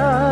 love.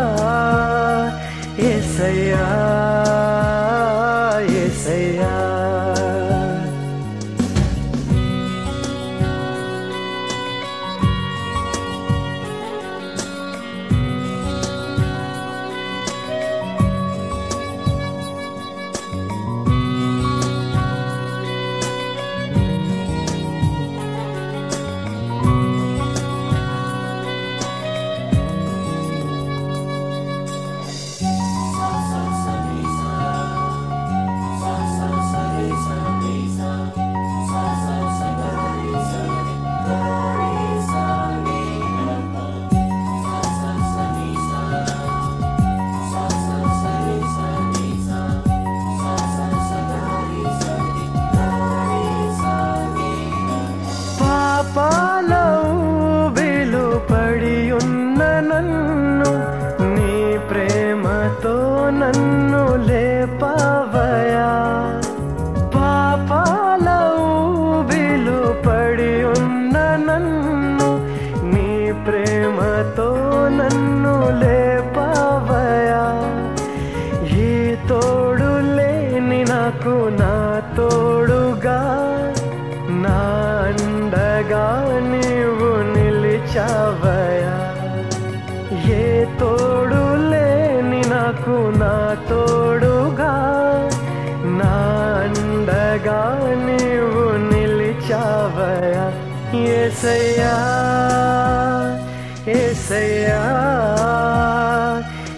Senhor, e Senhor,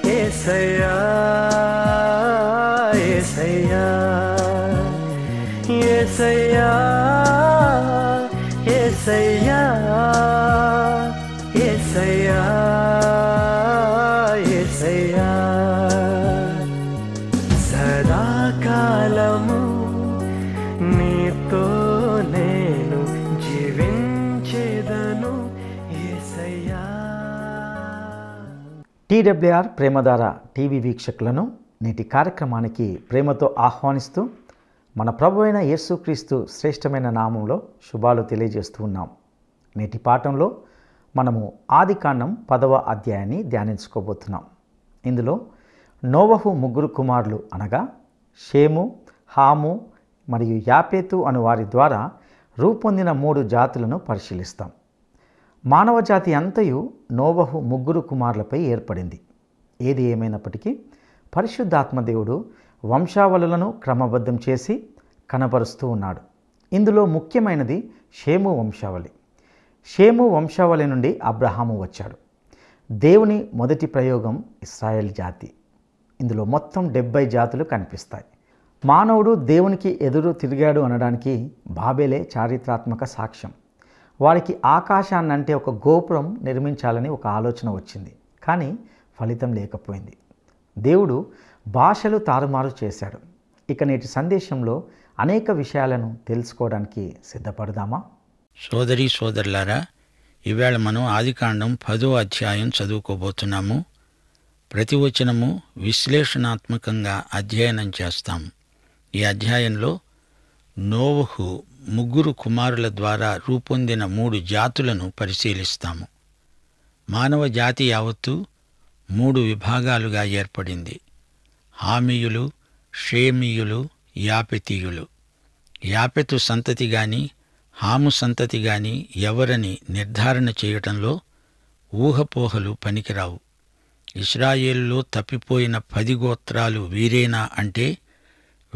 e Senhor, e Senhor, e Senhor, e Senhor. TWR Premadhara TV వీక్షకులను నేటి కార్యక్రమానికి ప్రేమతో ఆహ్వానిస్తూ మన ప్రభు అయిన యేసుక్రీస్తు శ్రేష్టమైన నామంలో శుభాలు తెలియజేస్తూ ఉన్నాం నేటి పాఠంలో మనము ఆదికాండం పదవ అధ్యాయాన్ని ధ్యానించుకోబోతున్నాం ఇందులో నోవహు ముగ్గురు కుమారులు అనగా షేము హాము మరియు యాపేతు అను వారి ద్వారా రూపొందిన మూడు జాతులను పరిశీలిస్తాం మానవజాతి అంతయు నోవహు ముగ్గురు కుమారులపై ఏర్పడింది ఏది ఏమైనప్పటికీ పరిశుద్ధాత్మదేవుడు వంశావళులను క్రమబద్ధం చేసి కనపరుస్తూ ఉన్నాడు ఇందులో ముఖ్యమైనది షేము వంశావళి షేము వంశావళి నుండి అబ్రహాము వచ్చాడు దేవుని మొదటి ప్రయోగం ఇస్రాయెల్ జాతి ఇందులో మొత్తం డెబ్బై జాతులు కనిపిస్తాయి మానవుడు దేవునికి ఎదురు తిరిగాడు అనడానికి బాబేలే చారిత్రాత్మక సాక్ష్యం వారికి ఆకాశాన్ని అంటే ఒక గోపురం నిర్మించాలని ఒక ఆలోచన వచ్చింది కానీ ఫలితం లేకపోయింది దేవుడు భాషలు తారుమారు చేశాడు ఇక నేటి సందేశంలో అనేక విషయాలను తెలుసుకోవడానికి సిద్ధపడదామా సోదరి సోదరులారా ఇవాళ మనం ఆదికాండం పదో అధ్యాయం చదువుకోబోతున్నాము ప్రతి విశ్లేషణాత్మకంగా అధ్యయనం చేస్తాం ఈ అధ్యాయంలో నోవహు ముగ్గురు కుమారుల ద్వారా రూపొందిన మూడు జాతులను పరిశీలిస్తాము మానవ జాతి యావత్తు మూడు విభాగాలుగా ఏర్పడింది హామీయులు షేమీయులు యాపెతీయులు యాపెతు సంతతి గాని హాము సంతతి గాని ఎవరని నిర్ధారణ చేయటంలో ఊహపోహలు పనికిరావు ఇస్రాయేల్లో తప్పిపోయిన పది గోత్రాలు వీరేనా అంటే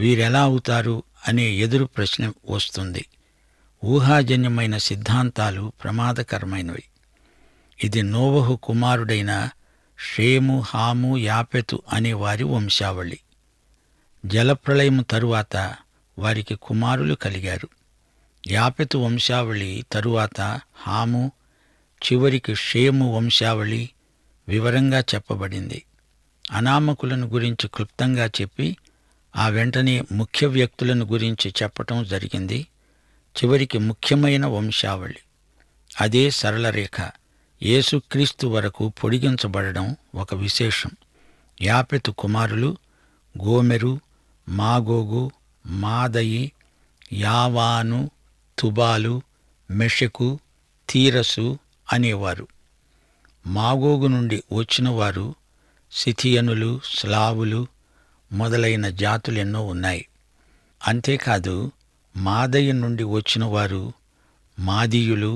వీరెలా అవుతారు అనే ఎదురు ప్రశ్న వస్తుంది ఊహాజన్యమైన సిద్ధాంతాలు ప్రమాదకరమైనవి ఇది నోవహు కుమారుడైన షేము హాము యాపెతు అనే వారి వంశావళి జలప్రలయం తరువాత వారికి కుమారులు కలిగారు యాపెతు వంశావళి తరువాత హాము చివరికి షేము వంశావళి వివరంగా చెప్పబడింది అనామకులను గురించి క్లుప్తంగా చెప్పి ఆ వెంటనే ముఖ్య వ్యక్తులను గురించి చెప్పటం జరిగింది చివరికి ముఖ్యమైన వంశావళి అదే సరళ రేఖ యేసుక్రీస్తు వరకు పొడిగించబడడం ఒక విశేషం యాపెతు కుమారులు గోమెరు మాగోగు మాదయి యావాను తుబాలు మెషకు తీరసు అనేవారు మాగోగు నుండి వచ్చినవారు సిథియనులు స్లావులు మొదలైన జాతులెన్నో ఉన్నాయి అంతేకాదు మాదయ్య నుండి వచ్చిన వారు మాదీయులు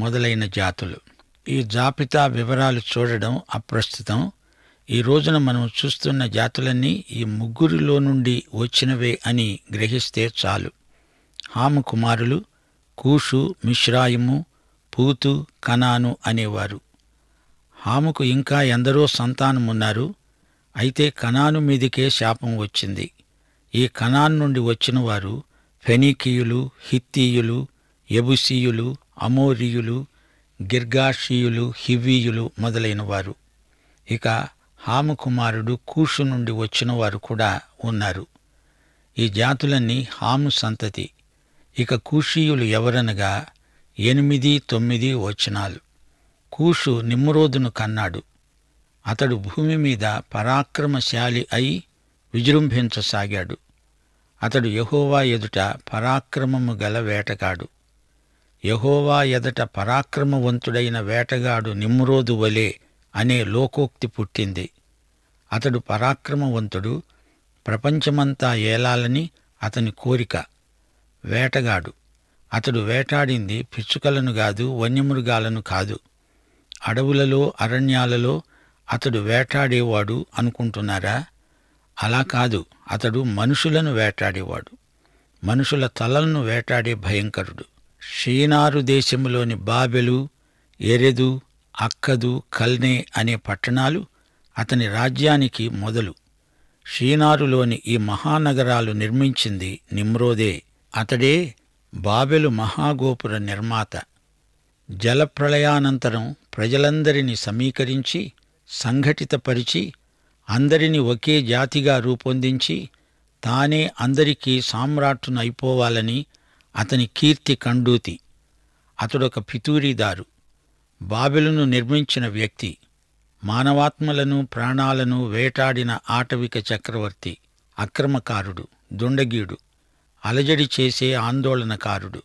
మొదలైన జాతులు ఈ జాబితా వివరాలు చూడడం అప్రస్తుతం ఈ రోజున మనం చూస్తున్న జాతులన్నీ ఈ ముగ్గురిలో నుండి వచ్చినవే అని గ్రహిస్తే చాలు హాము కుమారులు కూషు మిశ్రాయిము పూతు కనాను అనేవారు హాముకు ఇంకా ఎందరో సంతానమున్నారు అయితే కణాను మీదికే శాపం వచ్చింది ఈ కణాన్ నుండి వచ్చినవారు ఫెనీకీయులు హిత్తీయులు ఎబుసీయులు అమోరియులు గిర్గాషీయులు హివీయులు మొదలైనవారు ఇక హాము కుమారుడు కూషు నుండి వచ్చినవారు కూడా ఉన్నారు ఈ జాతులన్నీ హాము సంతతి ఇక కూషీయులు ఎవరనగా ఎనిమిది తొమ్మిది వచనాలు కూషు నిమ్మరోదును కన్నాడు అతడు భూమి మీద పరాక్రమశాలి అయి విజృంభించసాగాడు అతడు యహోవా ఎదుట పరాక్రమము గల వేటగాడు యహోవా ఎదుట పరాక్రమవంతుడైన వేటగాడు నిమ్రోదు వలే అనే లోకోక్తి పుట్టింది అతడు పరాక్రమవంతుడు ప్రపంచమంతా ఏలాలని అతని కోరిక వేటగాడు అతడు వేటాడింది పిచ్చుకలను కాదు వన్యమృగాలను కాదు అడవులలో అరణ్యాలలో అతడు వేటాడేవాడు అనుకుంటున్నారా అలా కాదు అతడు మనుషులను వేటాడేవాడు మనుషుల తలలను వేటాడే భయంకరుడు షీనారు దేశంలోని బాబెలు ఎరెదు అక్కదు కల్నే అనే పట్టణాలు అతని రాజ్యానికి మొదలు షీనారులోని ఈ మహానగరాలు నిర్మించింది నిమ్రోదే అతడే బాబెలు మహాగోపుర నిర్మాత జలప్రళయానంతరం ప్రజలందరినీ సమీకరించి సంఘటితపరిచి అందరిని ఒకే జాతిగా రూపొందించి తానే అందరికీ సామ్రాట్టునైపోవాలని అతని కీర్తి కండూతి అతడొక పితూరీదారు బాబెలును నిర్మించిన వ్యక్తి మానవాత్మలను ప్రాణాలను వేటాడిన ఆటవిక చక్రవర్తి అక్రమకారుడు దుండగీడు అలజడి చేసే ఆందోళనకారుడు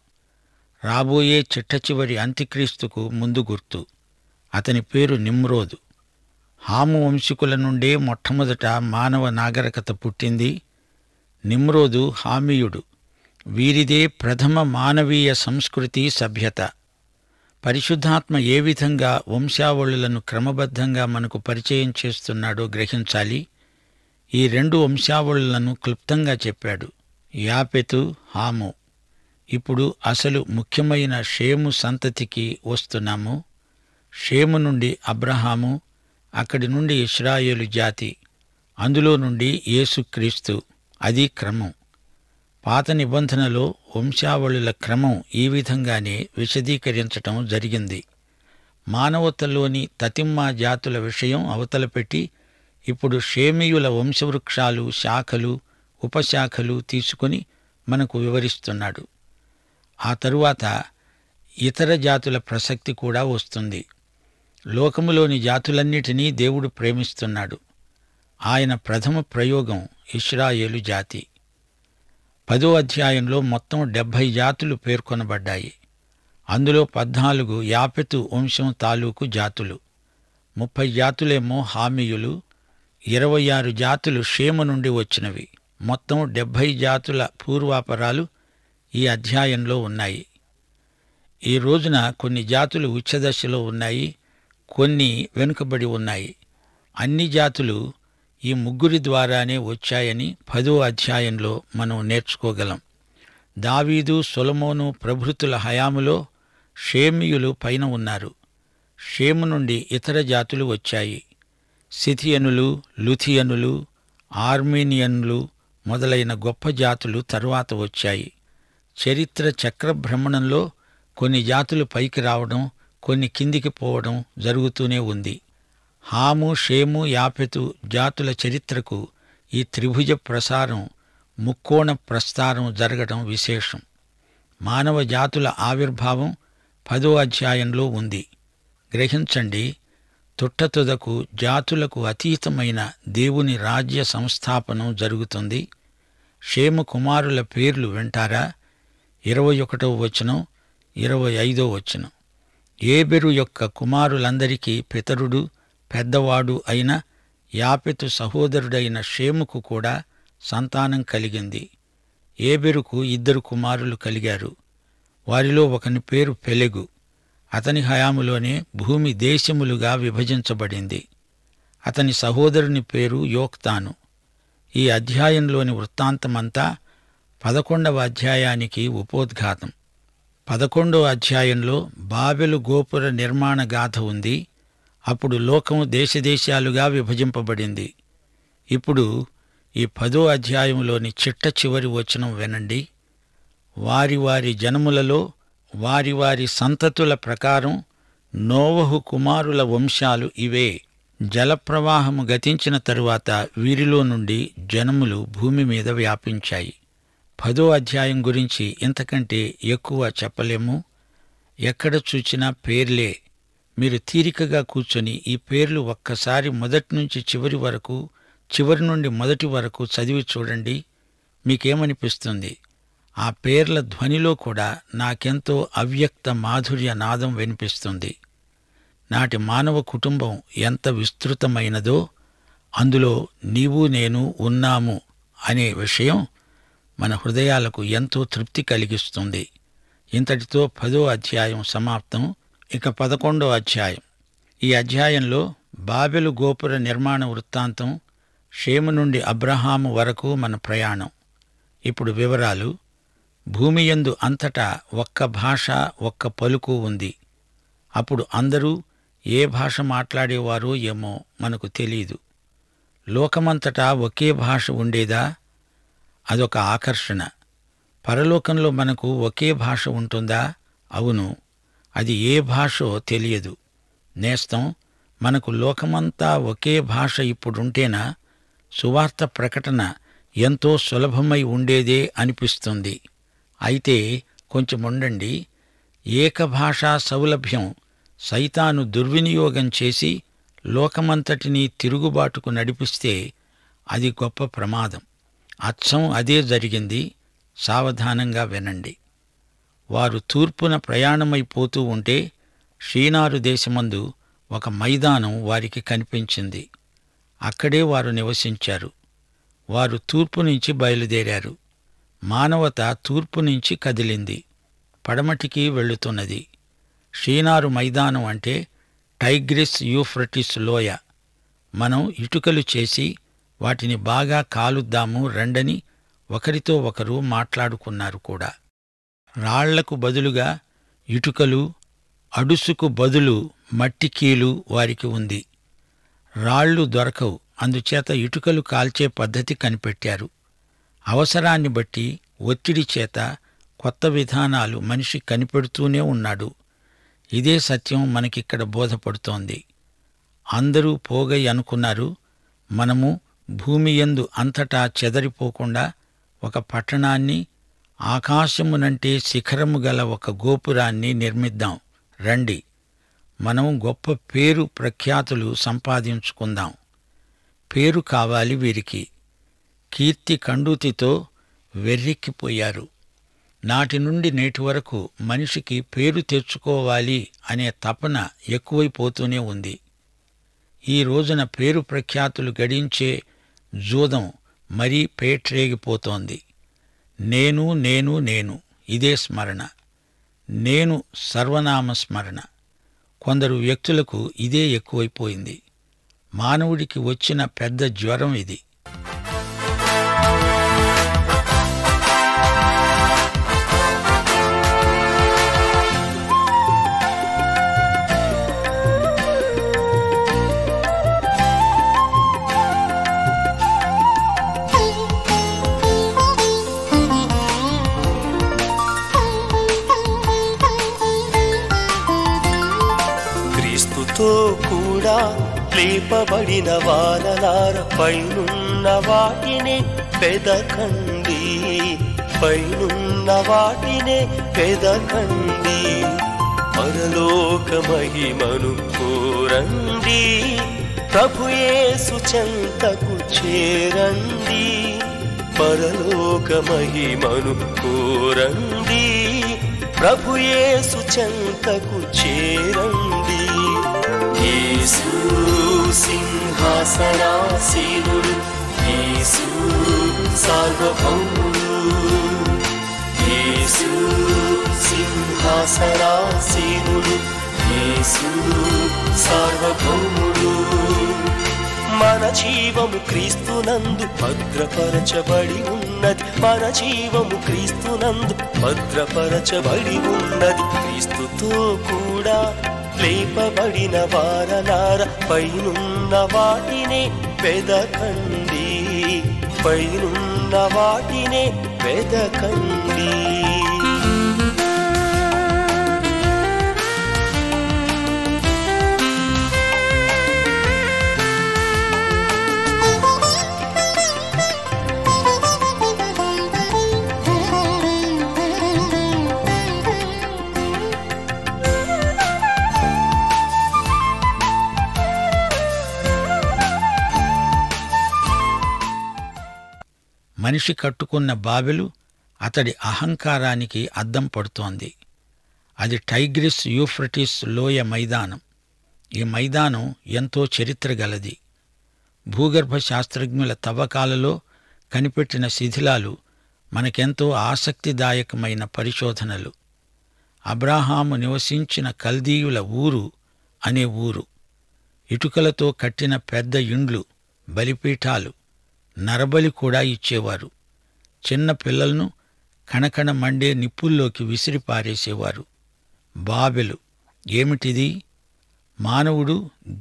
రాబోయే చిట్టచివరి అంత్యక్రీస్తుకు ముందు గుర్తు అతని పేరు నిమ్రోదు హాము వంశీకుల నుండే మొట్టమొదట మానవ నాగరికత పుట్టింది నిమ్రోదు హామీయుడు వీరిదే ప్రథమ మానవీయ సంస్కృతి సభ్యత పరిశుద్ధాత్మ ఏ విధంగా వంశావళులను క్రమబద్ధంగా మనకు పరిచయం చేస్తున్నాడో గ్రహించాలి ఈ రెండు వంశావళులను క్లుప్తంగా చెప్పాడు యాపెతు హాము ఇప్పుడు అసలు ముఖ్యమైన షేము సంతతికి వస్తున్నాము షేము నుండి అబ్రహాము అక్కడి నుండి ఇస్రాయేలు జాతి అందులో నుండి యేసుక్రీస్తు అది క్రమం పాత నిబంధనలో వంశావళుల క్రమం ఈ విధంగానే విశదీకరించటం జరిగింది మానవతలోని తతిమ్మ జాతుల విషయం అవతలపెట్టి ఇప్పుడు షేమియుల వంశవృక్షాలు శాఖలు ఉపశాఖలు తీసుకుని మనకు వివరిస్తున్నాడు ఆ తరువాత ఇతర జాతుల ప్రసక్తి కూడా వస్తుంది లోకములోని జాతులన్నిటినీ దేవుడు ప్రేమిస్తున్నాడు ఆయన ప్రథమ ప్రయోగం ఇష్రాయేలు జాతి పదో అధ్యాయంలో మొత్తం డెబ్భై జాతులు పేర్కొనబడ్డాయి అందులో పద్నాలుగు యాపెతు వంశం తాలూకు జాతులు ముప్పై జాతులేమో హామీయులు ఇరవై ఆరు జాతులు క్షేమ నుండి వచ్చినవి మొత్తం డెబ్భై జాతుల పూర్వాపరాలు ఈ అధ్యాయంలో ఉన్నాయి ఈ రోజున కొన్ని జాతులు ఉచ్చదశలో ఉన్నాయి కొన్ని వెనుకబడి ఉన్నాయి అన్ని జాతులు ఈ ముగ్గురి ద్వారానే వచ్చాయని పదో అధ్యాయంలో మనం నేర్చుకోగలం దావీదు సొలమోను ప్రభృతుల హయాములో షేమియులు పైన ఉన్నారు షేము నుండి ఇతర జాతులు వచ్చాయి సిథియనులు లుథియనులు ఆర్మీనియన్లు మొదలైన గొప్ప జాతులు తరువాత వచ్చాయి చరిత్ర చక్రభ్రమణంలో కొన్ని జాతులు పైకి రావడం కొన్ని కిందికి పోవడం జరుగుతూనే ఉంది హాము షేము యాపెతు జాతుల చరిత్రకు ఈ త్రిభుజ ప్రసారం ముక్కోణ ప్రస్థానం జరగడం విశేషం మానవ జాతుల ఆవిర్భావం పదో అధ్యాయంలో ఉంది గ్రహించండి తుట్టతుదకు జాతులకు అతీతమైన దేవుని రాజ్య సంస్థాపనం జరుగుతుంది షేమ కుమారుల పేర్లు వింటారా ఇరవై ఒకటో వచనం ఇరవై ఐదో వచనం ఏబెరు యొక్క కుమారులందరికీ పితరుడు పెద్దవాడు అయిన యాపెతు సహోదరుడైన షేముకు కూడా సంతానం కలిగింది ఏబెరుకు ఇద్దరు కుమారులు కలిగారు వారిలో ఒకని పేరు పెలెగు అతని హయాములోనే భూమి దేశములుగా విభజించబడింది అతని సహోదరుని పేరు యోక్తాను ఈ అధ్యాయంలోని వృత్తాంతమంతా పదకొండవ అధ్యాయానికి ఉపోద్ఘాతం పదకొండో అధ్యాయంలో బాబెలు గోపుర నిర్మాణ గాథ ఉంది అప్పుడు లోకము దేశదేశాలుగా విభజింపబడింది ఇప్పుడు ఈ పదో అధ్యాయంలోని చిట్ట చివరి వచనం వినండి వారి వారి జనములలో వారి వారి సంతతుల ప్రకారం నోవహు కుమారుల వంశాలు ఇవే జలప్రవాహము గతించిన తరువాత వీరిలో నుండి జనములు భూమి మీద వ్యాపించాయి పదో అధ్యాయం గురించి ఇంతకంటే ఎక్కువ చెప్పలేము ఎక్కడ చూచినా పేర్లే మీరు తీరికగా కూర్చొని ఈ పేర్లు ఒక్కసారి మొదటి నుంచి చివరి వరకు చివరి నుండి మొదటి వరకు చదివి చూడండి మీకేమనిపిస్తుంది ఆ పేర్ల ధ్వనిలో కూడా నాకెంతో అవ్యక్త మాధుర్య నాదం వినిపిస్తుంది నాటి మానవ కుటుంబం ఎంత విస్తృతమైనదో అందులో నీవు నేను ఉన్నాము అనే విషయం మన హృదయాలకు ఎంతో తృప్తి కలిగిస్తుంది ఇంతటితో పదో అధ్యాయం సమాప్తం ఇక పదకొండో అధ్యాయం ఈ అధ్యాయంలో బాబెలు గోపుర నిర్మాణ వృత్తాంతం షేము నుండి అబ్రహాము వరకు మన ప్రయాణం ఇప్పుడు వివరాలు భూమియందు అంతటా ఒక్క భాష ఒక్క పలుకు ఉంది అప్పుడు అందరూ ఏ భాష మాట్లాడేవారో ఏమో మనకు తెలియదు లోకమంతటా ఒకే భాష ఉండేదా అదొక ఆకర్షణ పరలోకంలో మనకు ఒకే భాష ఉంటుందా అవును అది ఏ భాషో తెలియదు నేస్తం మనకు లోకమంతా ఒకే భాష ఇప్పుడుంటేనా సువార్త ప్రకటన ఎంతో సులభమై ఉండేదే అనిపిస్తుంది అయితే కొంచెముండండి ఏకభాషా సౌలభ్యం సైతాను దుర్వినియోగం చేసి లోకమంతటినీ తిరుగుబాటుకు నడిపిస్తే అది గొప్ప ప్రమాదం అచ్చం అదే జరిగింది సావధానంగా వినండి వారు తూర్పున ప్రయాణమైపోతూ ఉంటే శ్రీనారు దేశమందు ఒక మైదానం వారికి కనిపించింది అక్కడే వారు నివసించారు వారు తూర్పు నుంచి బయలుదేరారు మానవత తూర్పు నుంచి కదిలింది పడమటికి వెళుతున్నది శ్రీనారు మైదానం అంటే టైగ్రిస్ యూఫ్రటిస్ లోయ మనం ఇటుకలు చేసి వాటిని బాగా కాలుద్దాము రండని ఒకరితో ఒకరు మాట్లాడుకున్నారు కూడా రాళ్లకు బదులుగా ఇటుకలు అడుసుకు బదులు మట్టికీలు వారికి ఉంది రాళ్లు దొరకవు అందుచేత ఇటుకలు కాల్చే పద్ధతి కనిపెట్టారు అవసరాన్ని బట్టి ఒత్తిడి చేత కొత్త విధానాలు మనిషి కనిపెడుతూనే ఉన్నాడు ఇదే సత్యం మనకిక్కడ బోధపడుతోంది అందరూ పోగై అనుకున్నారు మనము భూమియందు అంతటా చెదరిపోకుండా ఒక పట్టణాన్ని ఆకాశమునంటే శిఖరము గల ఒక గోపురాన్ని నిర్మిద్దాం రండి మనం గొప్ప పేరు ప్రఖ్యాతులు సంపాదించుకుందాం పేరు కావాలి వీరికి కీర్తి కండూతితో వెర్రెక్కిపోయారు నాటి నుండి నేటి వరకు మనిషికి పేరు తెచ్చుకోవాలి అనే తపన ఎక్కువైపోతూనే ఉంది ఈ రోజున పేరు ప్రఖ్యాతులు గడించే జూదం మరీ పేట్రేగిపోతోంది నేను నేను నేను ఇదే స్మరణ నేను సర్వనామ స్మరణ కొందరు వ్యక్తులకు ఇదే ఎక్కువైపోయింది మానవుడికి వచ్చిన పెద్ద జ్వరం ఇది కూడా లేపబడిన వానలార పైనున్న వాటిని పెదకండి పైనున్న వాటిని పెదకండి పరలోక మహిమను కోరండి ప్రభుయే సుచంతకు చేరండి పరలోక మహిమను కోరండి ప్రభుయే సుచంతకు చేరండి యేసు సింహాసనాసీనుడు యేసు సార్వభౌముడు యేసు సింహాసనాసీనుడు యేసు సార్వభౌముడు మన జీవము క్రీస్తునందు భద్రపరచబడి ఉన్నది మన జీవము క్రీస్తునందు భద్రపరచబడి ఉన్నది క్రీస్తుతో కూడా లేపబడిన వారలార పైనున్న వాటినే వెదకండి పైనున్న వాటినే వెదకండి మనిషి కట్టుకున్న బావెలు అతడి అహంకారానికి అద్దం పడుతోంది అది టైగ్రిస్ యూఫ్రటిస్ లోయ మైదానం ఈ మైదానం ఎంతో చరిత్ర గలది భూగర్భ శాస్త్రజ్ఞుల తవ్వకాలలో కనిపెట్టిన శిథిలాలు మనకెంతో ఆసక్తిదాయకమైన పరిశోధనలు అబ్రాహాము నివసించిన కల్దీయుల ఊరు అనే ఊరు ఇటుకలతో కట్టిన పెద్ద ఇండ్లు బలిపీఠాలు నరబలి కూడా ఇచ్చేవారు చిన్న పిల్లలను కణకణ మండే నిప్పుల్లోకి విసిరి పారేసేవారు బాబెలు ఏమిటిది మానవుడు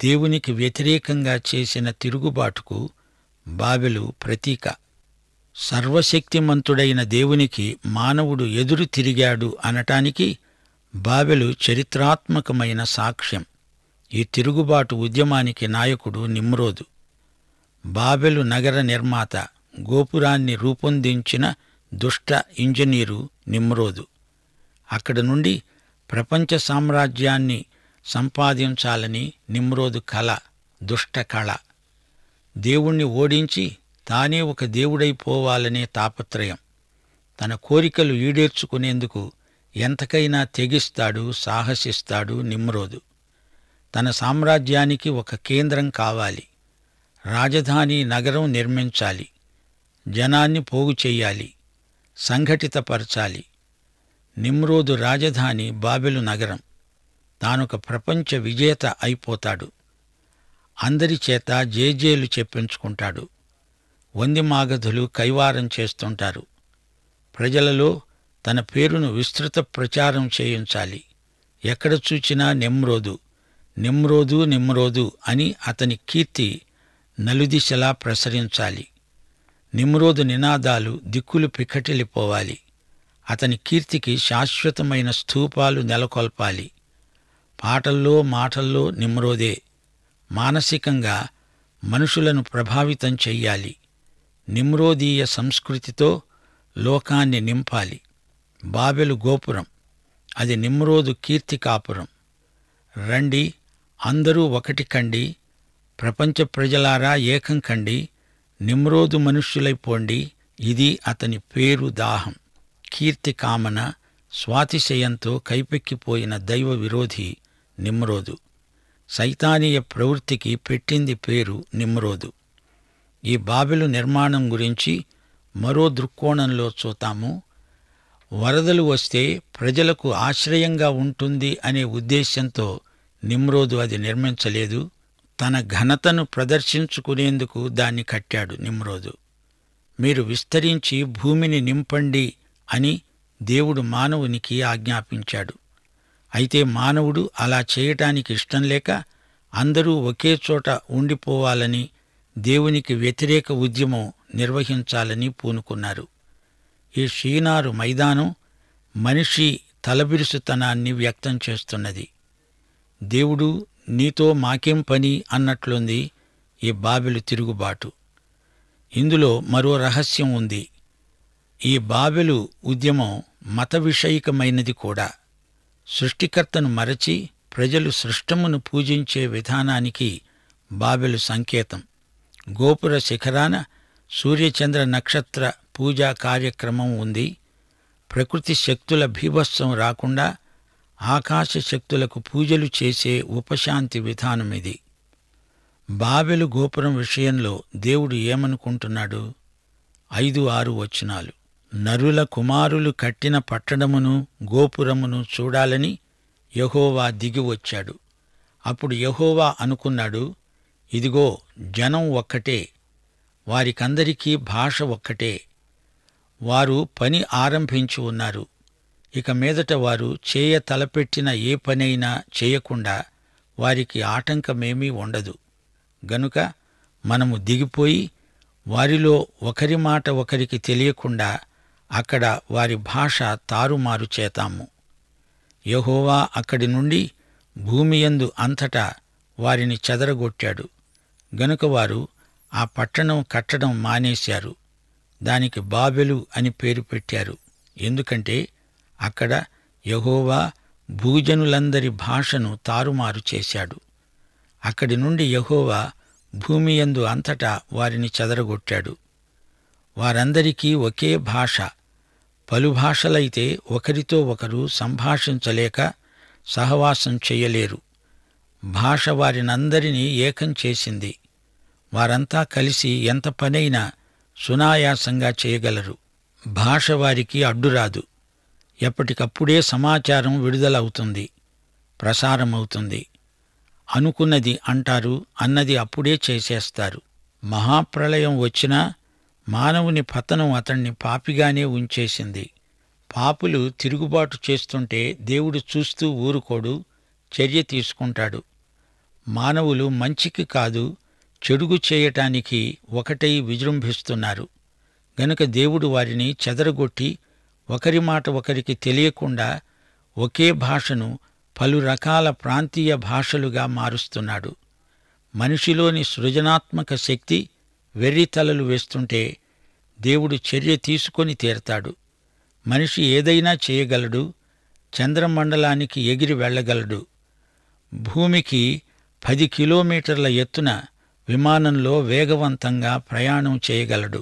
దేవునికి వ్యతిరేకంగా చేసిన తిరుగుబాటుకు బాబెలు ప్రతీక సర్వశక్తిమంతుడైన దేవునికి మానవుడు ఎదురు తిరిగాడు అనటానికి బాబెలు చరిత్రాత్మకమైన సాక్ష్యం ఈ తిరుగుబాటు ఉద్యమానికి నాయకుడు నిమ్రోదు బాబెలు నగర నిర్మాత గోపురాన్ని రూపొందించిన దుష్ట ఇంజనీరు నిమ్రోదు అక్కడి నుండి ప్రపంచ సామ్రాజ్యాన్ని సంపాదించాలని నిమ్రోదు కళ దుష్ట కళ దేవుణ్ణి ఓడించి తానే ఒక దేవుడైపోవాలనే తాపత్రయం తన కోరికలు ఈడేర్చుకునేందుకు ఎంతకైనా తెగిస్తాడు సాహసిస్తాడు నిమ్రోదు తన సామ్రాజ్యానికి ఒక కేంద్రం కావాలి రాజధాని నగరం నిర్మించాలి జనాన్ని పోగు చేయాలి సంఘటితపరచాలి నిమ్రోదు రాజధాని బాబెలు నగరం తానొక ప్రపంచ విజేత అయిపోతాడు అందరి చేత జేజేలు చెప్పించుకుంటాడు వందిమాగధులు కైవారం చేస్తుంటారు ప్రజలలో తన పేరును విస్తృత ప్రచారం చేయించాలి ఎక్కడ చూచినా నిమ్రోదు నిమ్రోదు నిమ్రోదు అని అతని కీర్తి నలుదిశలా ప్రసరించాలి నిమ్రోదు నినాదాలు దిక్కులు పిక్కటిల్లిపోవాలి అతని కీర్తికి శాశ్వతమైన స్థూపాలు నెలకొల్పాలి పాటల్లో మాటల్లో నిమ్రోదే మానసికంగా మనుషులను ప్రభావితం చెయ్యాలి నిమ్రోదీయ సంస్కృతితో లోకాన్ని నింపాలి బాబెలు గోపురం అది నిమ్రోదు కీర్తి కాపురం రండి అందరూ ఒకటి కండి ప్రపంచ ప్రజలారా ఏకం కండి నిమ్రోదు మనుష్యులైపోండి ఇది అతని పేరు దాహం కీర్తి కామన స్వాతిశయంతో కైపెక్కిపోయిన దైవ విరోధి నిమ్రోదు సైతానీయ ప్రవృత్తికి పెట్టింది పేరు నిమ్రోదు ఈ బాబిలు నిర్మాణం గురించి మరో దృక్కోణంలో చూతాము వరదలు వస్తే ప్రజలకు ఆశ్రయంగా ఉంటుంది అనే ఉద్దేశ్యంతో నిమ్రోదు అది నిర్మించలేదు తన ఘనతను ప్రదర్శించుకునేందుకు దాన్ని కట్టాడు నిమ్రోదు మీరు విస్తరించి భూమిని నింపండి అని దేవుడు మానవునికి ఆజ్ఞాపించాడు అయితే మానవుడు అలా చేయటానికి ఇష్టంలేక అందరూ ఒకే చోట ఉండిపోవాలని దేవునికి వ్యతిరేక ఉద్యమం నిర్వహించాలని పూనుకున్నారు ఈ షీనారు మైదానం మనిషి తలబిరుసుతనాన్ని వ్యక్తం చేస్తున్నది దేవుడు నీతో మాకేం పని అన్నట్లుంది ఈ బాబెలు తిరుగుబాటు ఇందులో మరో రహస్యం ఉంది ఈ బాబెలు ఉద్యమం మత విషయకమైనది కూడా సృష్టికర్తను మరచి ప్రజలు సృష్టమును పూజించే విధానానికి బాబెలు సంకేతం గోపుర శిఖరాన సూర్యచంద్ర నక్షత్ర పూజా కార్యక్రమం ఉంది ప్రకృతి శక్తుల భీభత్సం రాకుండా ఆకాశ శక్తులకు పూజలు చేసే ఉపశాంతి విధానమిది బాబెలు గోపురం విషయంలో దేవుడు ఏమనుకుంటున్నాడు ఐదు ఆరు వచనాలు నరుల కుమారులు కట్టిన పట్టణమును గోపురమును చూడాలని యహోవా దిగివచ్చాడు అప్పుడు యహోవా అనుకున్నాడు ఇదిగో జనం ఒక్కటే వారికందరికీ భాష ఒక్కటే వారు పని ఆరంభించి ఉన్నారు ఇక మీదట వారు చేయ తలపెట్టిన ఏ పనైనా చేయకుండా వారికి ఆటంకమేమీ ఉండదు గనుక మనము దిగిపోయి వారిలో ఒకరి మాట ఒకరికి తెలియకుండా అక్కడ వారి భాష తారుమారు చేతాము యహోవా అక్కడి నుండి భూమియందు అంతటా వారిని చెదరగొట్టాడు గనుక వారు ఆ పట్టణం కట్టడం మానేశారు దానికి బాబెలు అని పేరు పెట్టారు ఎందుకంటే అక్కడ యహోవా భూజనులందరి భాషను తారుమారు చేశాడు అక్కడి నుండి యహోవా భూమియందు అంతటా వారిని చెదరగొట్టాడు వారందరికీ ఒకే భాష పలు భాషలైతే ఒకరితో ఒకరు సంభాషించలేక సహవాసం చెయ్యలేరు భాష వారినందరినీ ఏకం చేసింది వారంతా కలిసి ఎంత పనైనా సునాయాసంగా చేయగలరు భాష వారికి అడ్డురాదు ఎప్పటికప్పుడే సమాచారం విడుదలవుతుంది ప్రసారమవుతుంది అనుకున్నది అంటారు అన్నది అప్పుడే చేసేస్తారు మహాప్రళయం వచ్చినా మానవుని పతనం అతన్ని పాపిగానే ఉంచేసింది పాపులు తిరుగుబాటు చేస్తుంటే దేవుడు చూస్తూ ఊరుకోడు చర్య తీసుకుంటాడు మానవులు మంచికి కాదు చెడుగు చేయటానికి ఒకటై విజృంభిస్తున్నారు గనుక దేవుడు వారిని చెదరగొట్టి ఒకరి మాట ఒకరికి తెలియకుండా ఒకే భాషను పలు రకాల ప్రాంతీయ భాషలుగా మారుస్తున్నాడు మనిషిలోని సృజనాత్మక శక్తి వెర్రితలలు వేస్తుంటే దేవుడు చర్య తీసుకొని తీరతాడు మనిషి ఏదైనా చేయగలడు చంద్రమండలానికి ఎగిరి వెళ్ళగలడు భూమికి పది కిలోమీటర్ల ఎత్తున విమానంలో వేగవంతంగా ప్రయాణం చేయగలడు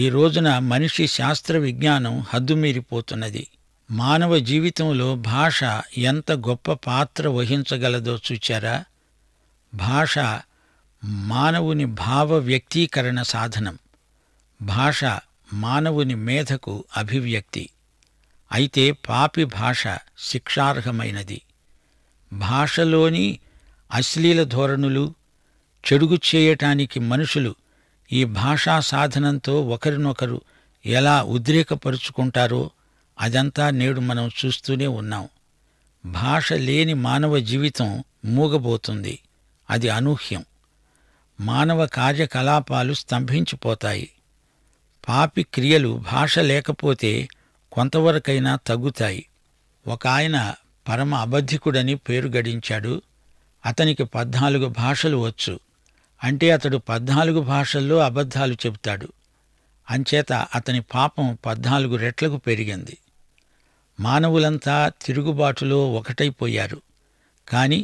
ఈ రోజున మనిషి శాస్త్ర విజ్ఞానం హద్దుమీరిపోతున్నది మానవ జీవితంలో భాష ఎంత గొప్ప పాత్ర వహించగలదో చూచారా భాష మానవుని భావ వ్యక్తీకరణ సాధనం భాష మానవుని మేధకు అభివ్యక్తి అయితే పాపి భాష శిక్షార్హమైనది భాషలోని అశ్లీల ధోరణులు చెడుగు చేయటానికి మనుషులు ఈ భాషా సాధనంతో ఒకరినొకరు ఎలా ఉద్రేకపరుచుకుంటారో అదంతా నేడు మనం చూస్తూనే ఉన్నాం భాష లేని మానవ జీవితం మూగబోతుంది అది అనూహ్యం మానవ కార్యకలాపాలు స్తంభించిపోతాయి పాపి క్రియలు భాష లేకపోతే కొంతవరకైనా తగ్గుతాయి ఒక ఆయన పరమ అబద్ధికుడని పేరు గడించాడు అతనికి పద్నాలుగు భాషలు వచ్చు అంటే అతడు పద్నాలుగు భాషల్లో అబద్ధాలు చెబుతాడు అంచేత అతని పాపం పద్నాలుగు రెట్లకు పెరిగింది మానవులంతా తిరుగుబాటులో ఒకటైపోయారు కాని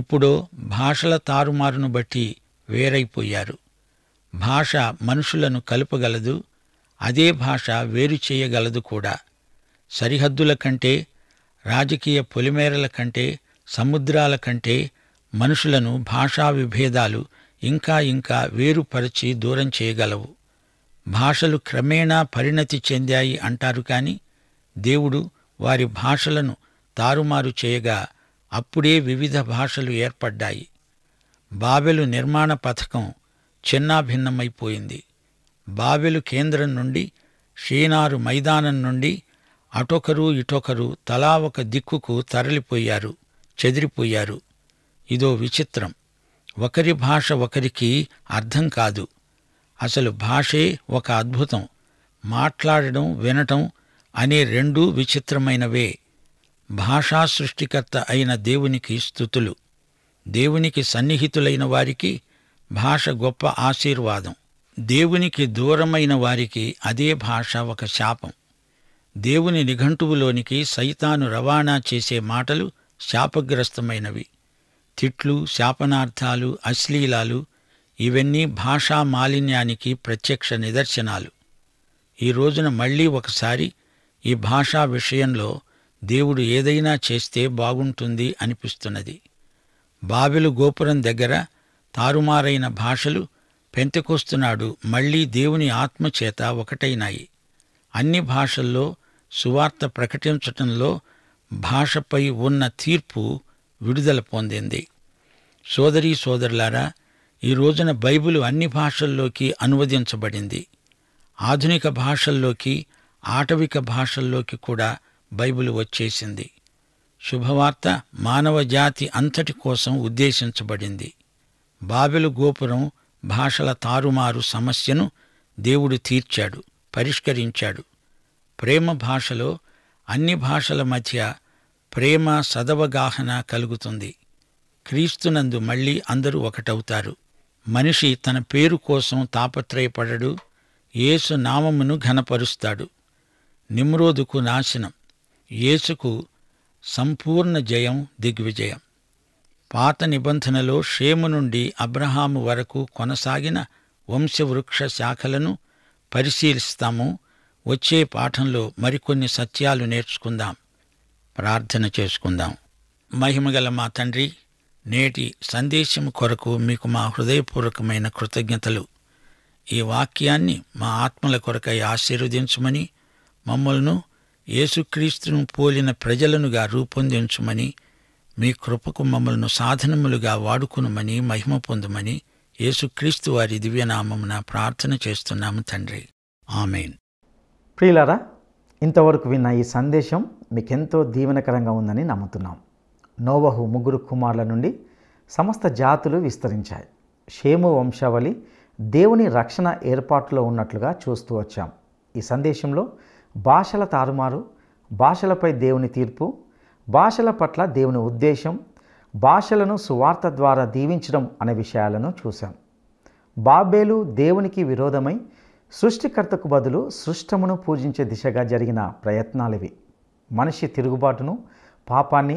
ఇప్పుడు భాషల తారుమారును బట్టి వేరైపోయారు భాష మనుషులను కలుపగలదు అదే భాష వేరు చేయగలదు కూడా సరిహద్దుల కంటే రాజకీయ పొలిమేరల కంటే సముద్రాల కంటే మనుషులను భాషా విభేదాలు ఇంకా ఇంకా వేరుపరచి దూరం చేయగలవు భాషలు క్రమేణా పరిణతి చెందాయి అంటారు కాని దేవుడు వారి భాషలను తారుమారు చేయగా అప్పుడే వివిధ భాషలు ఏర్పడ్డాయి బాబెలు నిర్మాణ పథకం చిన్నాభిన్నమైపోయింది బాబెలు కేంద్రం నుండి షీనారు మైదానం నుండి అటొకరు ఇటొకరు తలా ఒక దిక్కుకు తరలిపోయారు చెదిరిపోయారు ఇదో విచిత్రం ఒకరి భాష ఒకరికి అర్థం కాదు అసలు భాషే ఒక అద్భుతం మాట్లాడడం వినటం అనే రెండూ విచిత్రమైనవే భాషా సృష్టికర్త అయిన దేవునికి స్థుతులు దేవునికి సన్నిహితులైన వారికి భాష గొప్ప ఆశీర్వాదం దేవునికి దూరమైన వారికి అదే భాష ఒక శాపం దేవుని నిఘంటువులోనికి సైతాను రవాణా చేసే మాటలు శాపగ్రస్తమైనవి తిట్లు శాపనార్థాలు అశ్లీలాలు ఇవన్నీ భాషా మాలిన్యానికి ప్రత్యక్ష నిదర్శనాలు ఈ రోజున మళ్లీ ఒకసారి ఈ భాషా విషయంలో దేవుడు ఏదైనా చేస్తే బాగుంటుంది అనిపిస్తున్నది బాబెలు గోపురం దగ్గర తారుమారైన భాషలు పెంతకొస్తున్నాడు మళ్లీ దేవుని ఆత్మచేత ఒకటైనాయి అన్ని భాషల్లో సువార్త ప్రకటించటంలో భాషపై ఉన్న తీర్పు విడుదల పొందింది సోదరీ సోదరులారా ఈ రోజున బైబిలు అన్ని భాషల్లోకి అనువదించబడింది ఆధునిక భాషల్లోకి ఆటవిక భాషల్లోకి కూడా బైబిలు వచ్చేసింది శుభవార్త మానవ జాతి అంతటి కోసం ఉద్దేశించబడింది బాబెలు గోపురం భాషల తారుమారు సమస్యను దేవుడు తీర్చాడు పరిష్కరించాడు ప్రేమ భాషలో అన్ని భాషల మధ్య ప్రేమ సదవగాహన కలుగుతుంది క్రీస్తునందు మళ్ళీ అందరూ ఒకటవుతారు మనిషి తన పేరు కోసం తాపత్రయపడడు యేసు నామమును ఘనపరుస్తాడు నిమ్రోదుకు నాశనం యేసుకు సంపూర్ణ జయం దిగ్విజయం పాత నిబంధనలో షేము నుండి అబ్రహాము వరకు కొనసాగిన వంశవృక్ష శాఖలను పరిశీలిస్తాము వచ్చే పాఠంలో మరికొన్ని సత్యాలు నేర్చుకుందాం ప్రార్థన చేసుకుందాం మహిమగల మా తండ్రి నేటి సందేశం కొరకు మీకు మా హృదయపూర్వకమైన కృతజ్ఞతలు ఈ వాక్యాన్ని మా ఆత్మల కొరకై ఆశీర్వదించమని మమ్మల్ని యేసుక్రీస్తును పోలిన ప్రజలనుగా రూపొందించమని మీ కృపకు మమ్మల్ని సాధనములుగా వాడుకునమని మహిమ పొందుమని యేసుక్రీస్తు వారి దివ్యనామమున ప్రార్థన చేస్తున్నాము తండ్రి ఆమెన్ ప్రియులారా ఇంతవరకు విన్న ఈ సందేశం మీకెంతో దీవెనకరంగా ఉందని నమ్ముతున్నాం నోవహు ముగ్గురు కుమారుల నుండి సమస్త జాతులు విస్తరించాయి షేము వంశావళి దేవుని రక్షణ ఏర్పాటులో ఉన్నట్లుగా చూస్తూ వచ్చాం ఈ సందేశంలో భాషల తారుమారు భాషలపై దేవుని తీర్పు భాషల పట్ల దేవుని ఉద్దేశం భాషలను సువార్త ద్వారా దీవించడం అనే విషయాలను చూశాం బాబేలు దేవునికి విరోధమై సృష్టికర్తకు బదులు సృష్టమును పూజించే దిశగా జరిగిన ప్రయత్నాలివి మనిషి తిరుగుబాటును పాపాన్ని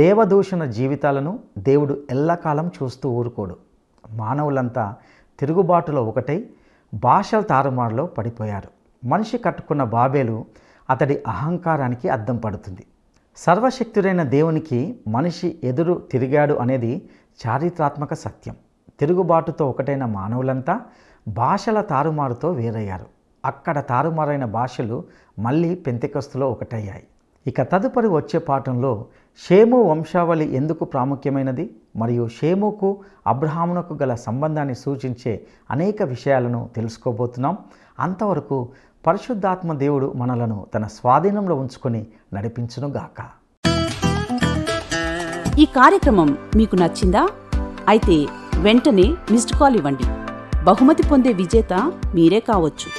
దేవదూషణ జీవితాలను దేవుడు ఎల్లకాలం చూస్తూ ఊరుకోడు మానవులంతా తిరుగుబాటులో ఒకటై భాషల తారుమారులో పడిపోయారు మనిషి కట్టుకున్న బాబేలు అతడి అహంకారానికి అద్దం పడుతుంది సర్వశక్తుడైన దేవునికి మనిషి ఎదురు తిరిగాడు అనేది చారిత్రాత్మక సత్యం తిరుగుబాటుతో ఒకటైన మానవులంతా భాషల తారుమారుతో వేరయ్యారు అక్కడ తారుమారైన భాషలు మళ్ళీ పెంతికస్తులో ఒకటయ్యాయి ఇక తదుపరి వచ్చే పాఠంలో షేము వంశావళి ఎందుకు ప్రాముఖ్యమైనది మరియు షేముకు అబ్రహామునకు గల సంబంధాన్ని సూచించే అనేక విషయాలను తెలుసుకోబోతున్నాం అంతవరకు పరిశుద్ధాత్మ దేవుడు మనలను తన స్వాధీనంలో ఉంచుకొని నడిపించునుగాక ఈ కార్యక్రమం మీకు నచ్చిందా అయితే వెంటనే మిస్డ్ కాల్ ఇవ్వండి బహుమతి పొందే విజేత మీరే కావచ్చు